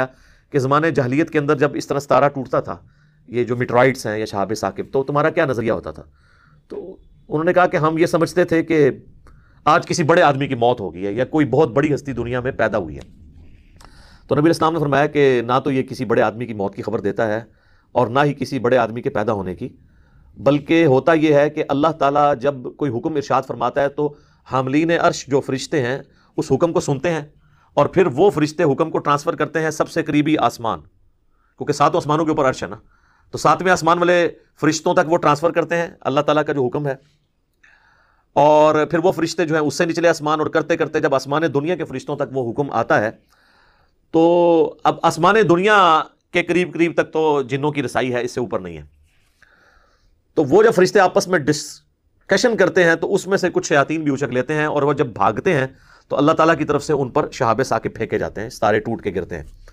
कि ज़माने जहलीत के अंदर जब इस तरह सतारा टूटता था ये जो मिटराइट्स हैं या शहाब साकिब तो तुम्हारा क्या नज़रिया होता था तो उन्होंने कहा कि हम ये समझते थे कि आज किसी बड़े आदमी की मौत हो गई है या कोई बहुत बड़ी हस्ती दुनिया में पैदा हुई है तो नबी इस्लाम ने फरमाया कि ना तो ये किसी बड़े आदमी की मौत की खबर देता है और ना ही किसी बड़े आदमी के पैदा होने की बल्कि होता यह है कि अल्लाह ताला जब कोई हुक्म इरशाद फरमाता है तो हामलीन अर्श जो फरिश्ते हैं उस हुक्म को सुनते हैं और फिर वो फरिश्ते हुक्म को ट्रांसफ़र करते हैं सबसे करीबी आसमान क्योंकि सातों आसमानों के ऊपर अर्श है ना तो सातवें आसमान वाले फरिश्तों तक वो ट्रांसफ़र करते हैं अल्लाह ताला का जो हुक्म है और फिर वो फरिश्ते जो हैं उससे निचले आसमान और करते करते जब आसमान दुनिया के फरिश्तों तक वो हुक्म आता है तो अब आसमान दुनिया के करीब करीब तक तो जिन्नों की रसाई है इससे ऊपर नहीं है तो वो जब फरिश्ते आपस में डिस्कशन करते हैं तो उसमें से कुछ शयातीन भी उछक लेते हैं और वह जब भागते हैं तो अल्लाह ताला की तरफ से उन पर शहाबे साके फेंके जाते हैं सारे टूट के गिरते हैं